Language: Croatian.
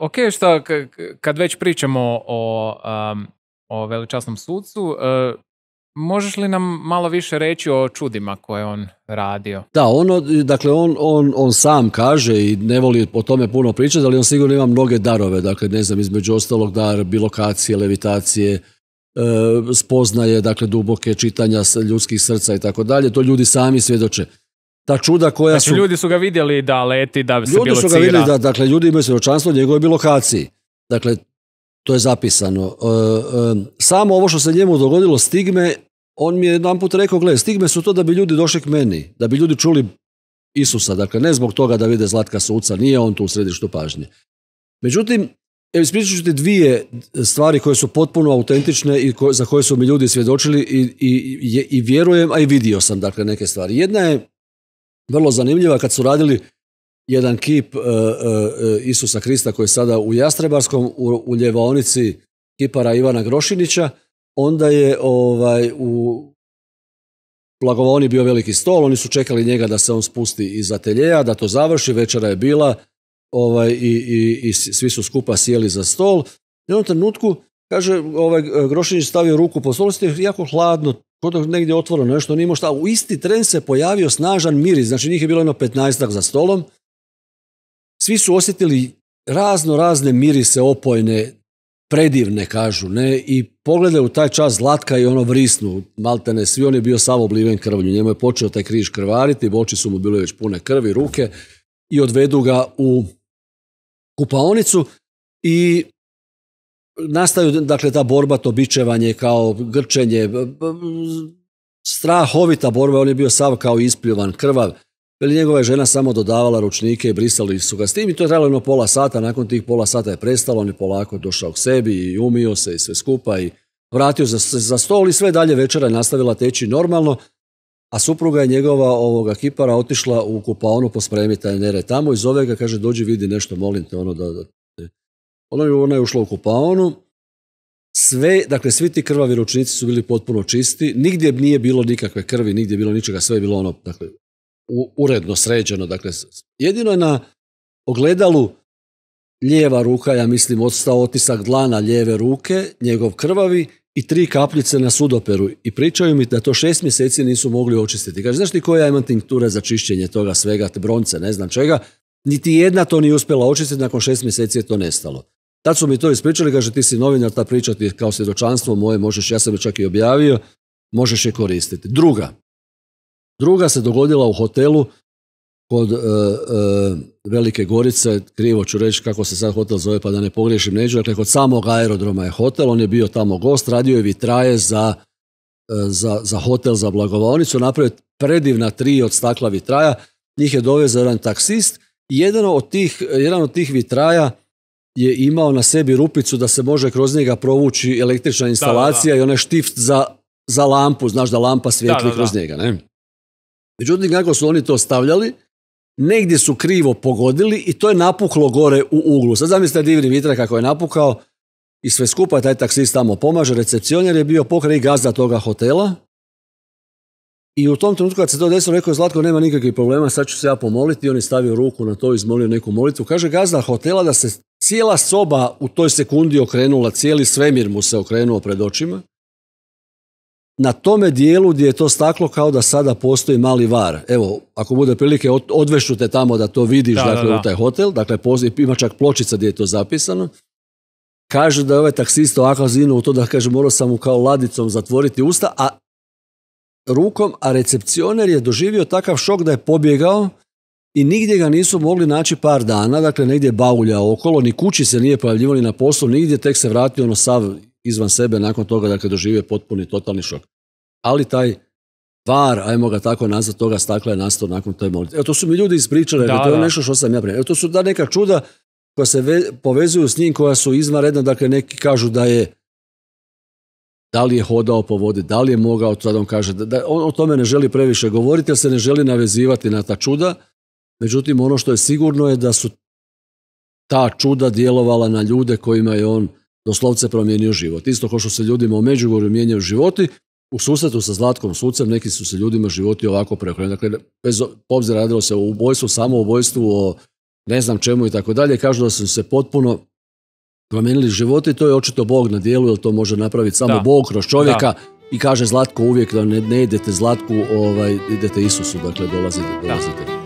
ok, šta, kad već pričamo o, um, o veličasnom sucu, e, možeš li nam malo više reći o čudima koje je on radio? Da, ono, dakle, on, on, on sam kaže i ne voli o tome puno pričati, ali on sigurno ima mnoge darove, dakle, ne znam, između ostalog dar bilokacije, levitacije, e, spoznaje, dakle, duboke čitanja ljudskih srca i tako dalje, to ljudi sami svjedoče ta čuda koja znači, su... ljudi su ga vidjeli da leti, da se ljudi su ga vidjeli da, dakle, ljudi imaju svjedočanstvo njegove lokaciji. Dakle, to je zapisano. E, e, samo ovo što se njemu dogodilo stigme, on mi je jedan put rekao, gle, stigme su to da bi ljudi došli k meni, da bi ljudi čuli Isusa, dakle, ne zbog toga da vide Zlatka suca, nije on tu u središtu pažnje. Međutim, ispričat ću ti dvije stvari koje su potpuno autentične i za koje su mi ljudi svjedočili i, vjerujem, a i vidio sam, dakle, neke stvari. Jedna je vrlo zanimljiva kad su radili jedan kip e, e, e, Isusa Krista koji je sada u Jastrebarskom, u, u ljevaonici kipara Ivana Grošinića, onda je ovaj, u blagovaoni bio veliki stol, oni su čekali njega da se on spusti iz ateljeja, da to završi, večera je bila ovaj, i, i, svi su skupa sjeli za stol. u jednom trenutku, kaže, ovaj, Grošinić stavio ruku po stolu, jako hladno, Protok negdje otvoreno, nešto nije šta. U isti tren se pojavio snažan miris, znači njih je bilo jedno 15 za stolom. Svi su osjetili razno razne mirise opojne, predivne kažu, ne, i pogledaju taj čas Zlatka i ono vrisnu, maltene, svi on je bio sav obliven krvlju, njemu je počeo taj križ krvariti, oči su mu bile već pune krvi, ruke, i odvedu ga u kupaonicu i nastaju dakle ta borba, to bičevanje kao grčenje, strahovita borba, on je bio sav kao ispljuvan, krvav. Veli njegova je žena samo dodavala ručnike i brisali su ga s tim i to je trajalo jedno pola sata, nakon tih pola sata je prestalo, on je polako došao k sebi i umio se i sve skupa i vratio se za stol i sve dalje večera je nastavila teći normalno, a supruga je njegova ovoga kipara otišla u kupaonu pospremiti taj nere tamo i zove ga, kaže dođi vidi nešto, molim te, ono da, ona je, ona je ušla u kupaonu, sve, dakle, svi ti krvavi ručnici su bili potpuno čisti, nigdje nije bilo nikakve krvi, nigdje bilo ničega, sve je bilo ono, dakle, uredno, sređeno, dakle, jedino je na ogledalu lijeva ruka, ja mislim, odstao otisak dlana lijeve ruke, njegov krvavi i tri kapljice na sudoperu. I pričaju mi da to šest mjeseci nisu mogli očistiti. Kaže, znaš ti koja imam tinktura za čišćenje toga svega, te bronce, ne znam čega, niti jedna to nije uspjela očistiti, nakon šest mjeseci je to nestalo. Tad su mi to ispričali, kaže ti si novinar, ta priča ti kao svjedočanstvo moje možeš, ja sam je čak i objavio, možeš je koristiti. Druga. Druga se dogodila u hotelu kod e, e, Velike Gorice, krivo ću reći kako se sad hotel zove pa da ne pogriješim, neću, dakle kod samog aerodroma je hotel, on je bio tamo gost, radio je vitraje za, e, za, hotel, za blagovaonicu, napravio predivna tri od stakla vitraja, njih je dovezao jedan taksist jedan od tih, jedan od tih vitraja je imao na sebi rupicu da se može kroz njega provući električna instalacija i onaj štift za, za lampu, znaš da lampa svijetli kroz njega. Ne? Međutim, kako su oni to stavljali, negdje su krivo pogodili i to je napuklo gore u uglu. Sad zamislite divni vitra kako je napukao i sve skupa taj taksist tamo pomaže, recepcioner je bio pokraj gazda toga hotela i u tom trenutku kad se to desilo, rekao je Zlatko, nema nikakvih problema, sad ću se ja pomoliti. I on je stavio ruku na to, izmolio neku molitvu. Kaže gazda hotela da se Cijela soba u toj sekundi okrenula, cijeli svemir mu se okrenuo pred očima. Na tome dijelu gdje je to staklo kao da sada postoji mali var. Evo, ako bude prilike, odvešu te tamo da to vidiš dakle, u taj hotel. Dakle, ima čak pločica gdje je to zapisano. Kažu da je ovaj taksista ovakav zinu u to da kaže morao sam mu kao ladicom zatvoriti usta, a rukom, a recepcioner je doživio takav šok da je pobjegao i nigdje ga nisu mogli naći par dana, dakle negdje baulja okolo, ni kući se nije pojavljivo ni na poslu, nigdje tek se vratio ono sav izvan sebe nakon toga, dakle doživio potpuni totalni šok. Ali taj var, ajmo ga tako nazvat, toga stakla je nastao nakon toj molitve. Evo, to su mi ljudi ispričali, dakle, da, to je nešto što sam ja primio. Evo, to su da neka čuda koja se povezuju s njim, koja su izvanredna, dakle neki kažu da je da li je hodao po vodi, da li je mogao, da on kaže, da, on o tome ne želi previše govoriti, jer se ne želi navezivati na ta čuda, Međutim, ono što je sigurno je da su ta čuda djelovala na ljude kojima je on doslovce promijenio život. Isto kao što se ljudima u Međugorju mijenjaju životi, u susretu sa Zlatkom sucem neki su se ljudima životi ovako preokrenuli. Dakle, bez obzira radilo se o ubojstvu, samo ubojstvu, o ne znam čemu i tako dalje. Kažu da su se potpuno promijenili životi, to je očito Bog na dijelu, jer to može napraviti samo Bog kroz čovjeka. I kaže Zlatko uvijek da ne, idete Zlatku, ovaj, idete Isusu, dakle dolazite, dolazite.